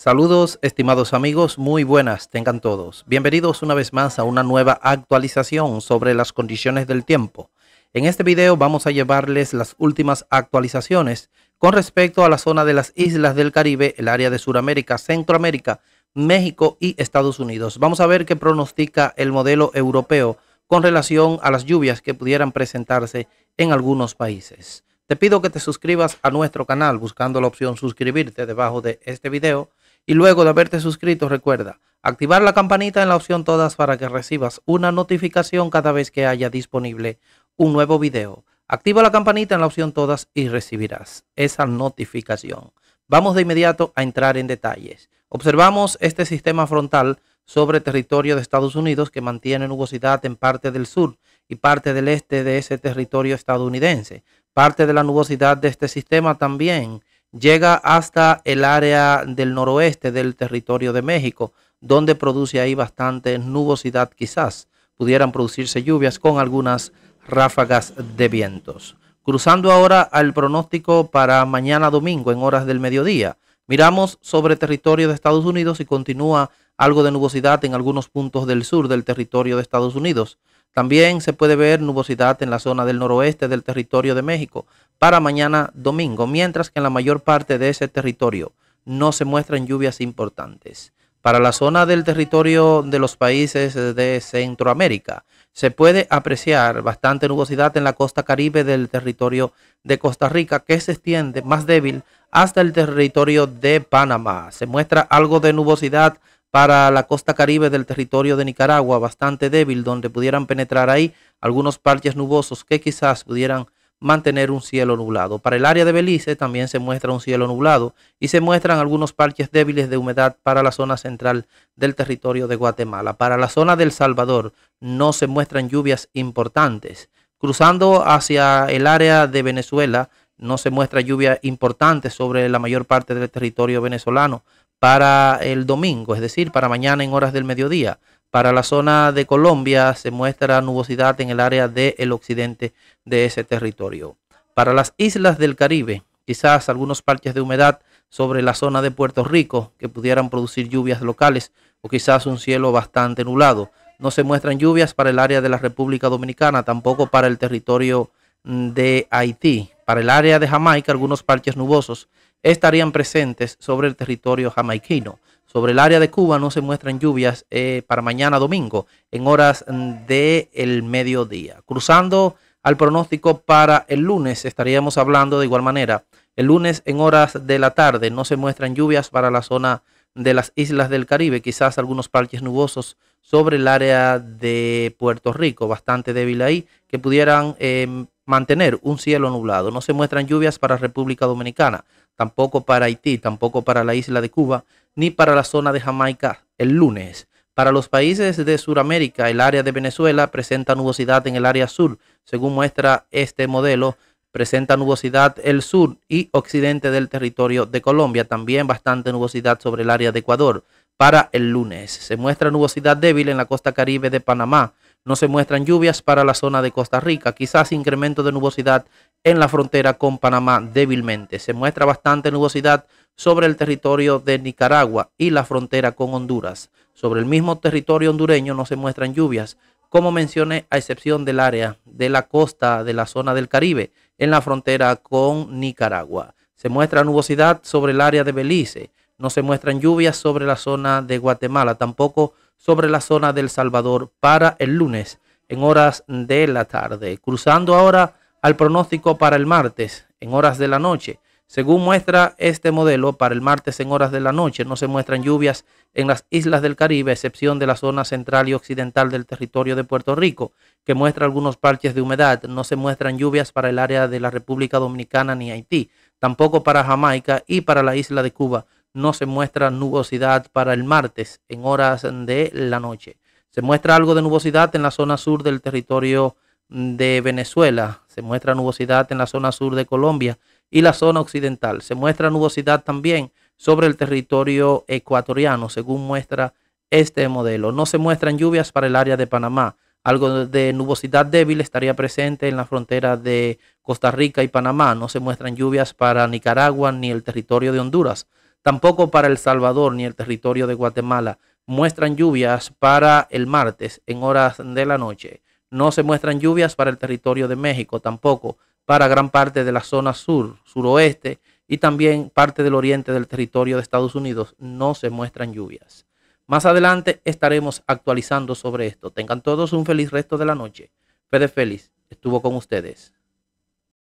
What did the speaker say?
Saludos estimados amigos, muy buenas tengan todos. Bienvenidos una vez más a una nueva actualización sobre las condiciones del tiempo. En este video vamos a llevarles las últimas actualizaciones con respecto a la zona de las islas del Caribe, el área de Sudamérica, Centroamérica, México y Estados Unidos. Vamos a ver qué pronostica el modelo europeo con relación a las lluvias que pudieran presentarse en algunos países. Te pido que te suscribas a nuestro canal buscando la opción suscribirte debajo de este video y luego de haberte suscrito, recuerda activar la campanita en la opción todas para que recibas una notificación cada vez que haya disponible un nuevo video. Activa la campanita en la opción todas y recibirás esa notificación. Vamos de inmediato a entrar en detalles. Observamos este sistema frontal sobre territorio de Estados Unidos que mantiene nubosidad en parte del sur y parte del este de ese territorio estadounidense. Parte de la nubosidad de este sistema también llega hasta el área del noroeste del territorio de México, donde produce ahí bastante nubosidad quizás. Pudieran producirse lluvias con algunas ráfagas de vientos. Cruzando ahora al pronóstico para mañana domingo en horas del mediodía. Miramos sobre territorio de Estados Unidos y continúa algo de nubosidad en algunos puntos del sur del territorio de Estados Unidos. También se puede ver nubosidad en la zona del noroeste del territorio de México para mañana domingo, mientras que en la mayor parte de ese territorio no se muestran lluvias importantes. Para la zona del territorio de los países de Centroamérica, se puede apreciar bastante nubosidad en la costa caribe del territorio de Costa Rica, que se extiende más débil hasta el territorio de Panamá. Se muestra algo de nubosidad para la costa caribe del territorio de Nicaragua, bastante débil, donde pudieran penetrar ahí algunos parches nubosos que quizás pudieran mantener un cielo nublado. Para el área de Belice también se muestra un cielo nublado y se muestran algunos parches débiles de humedad para la zona central del territorio de Guatemala. Para la zona del Salvador no se muestran lluvias importantes. Cruzando hacia el área de Venezuela no se muestra lluvia importante sobre la mayor parte del territorio venezolano para el domingo, es decir, para mañana en horas del mediodía. Para la zona de Colombia se muestra nubosidad en el área del occidente de ese territorio. Para las islas del Caribe, quizás algunos parches de humedad sobre la zona de Puerto Rico que pudieran producir lluvias locales o quizás un cielo bastante nublado. No se muestran lluvias para el área de la República Dominicana, tampoco para el territorio de Haití. Para el área de Jamaica, algunos parches nubosos estarían presentes sobre el territorio jamaiquino. Sobre el área de Cuba no se muestran lluvias eh, para mañana domingo en horas mm, del mediodía. Cruzando al pronóstico para el lunes, estaríamos hablando de igual manera. El lunes en horas de la tarde no se muestran lluvias para la zona de las islas del Caribe, quizás algunos parches nubosos sobre el área de Puerto Rico, bastante débil ahí, que pudieran em, mantener un cielo nublado. No se muestran lluvias para República Dominicana, tampoco para Haití, tampoco para la isla de Cuba, ni para la zona de Jamaica el lunes. Para los países de Sudamérica, el área de Venezuela presenta nubosidad en el área sur, según muestra este modelo. Presenta nubosidad el sur y occidente del territorio de Colombia, también bastante nubosidad sobre el área de Ecuador. Para el lunes se muestra nubosidad débil en la costa caribe de Panamá, no se muestran lluvias para la zona de Costa Rica, quizás incremento de nubosidad en la frontera con Panamá débilmente. Se muestra bastante nubosidad sobre el territorio de Nicaragua y la frontera con Honduras. Sobre el mismo territorio hondureño no se muestran lluvias, como mencioné, a excepción del área de la costa de la zona del Caribe en la frontera con Nicaragua. Se muestra nubosidad sobre el área de Belice. No se muestran lluvias sobre la zona de Guatemala. Tampoco sobre la zona del Salvador para el lunes en horas de la tarde, cruzando ahora al pronóstico para el martes en horas de la noche. Según muestra este modelo, para el martes en horas de la noche no se muestran lluvias en las islas del Caribe, excepción de la zona central y occidental del territorio de Puerto Rico, que muestra algunos parches de humedad. No se muestran lluvias para el área de la República Dominicana ni Haití, tampoco para Jamaica y para la isla de Cuba, no se muestra nubosidad para el martes en horas de la noche. Se muestra algo de nubosidad en la zona sur del territorio de Venezuela, se muestra nubosidad en la zona sur de Colombia y la zona occidental. Se muestra nubosidad también sobre el territorio ecuatoriano, según muestra este modelo. No se muestran lluvias para el área de Panamá. Algo de nubosidad débil estaría presente en la frontera de Costa Rica y Panamá. No se muestran lluvias para Nicaragua ni el territorio de Honduras. Tampoco para El Salvador ni el territorio de Guatemala muestran lluvias para el martes en horas de la noche. No se muestran lluvias para el territorio de México, tampoco para gran parte de la zona sur, suroeste y también parte del oriente del territorio de Estados Unidos. No se muestran lluvias. Más adelante estaremos actualizando sobre esto. Tengan todos un feliz resto de la noche. Fede Félix estuvo con ustedes.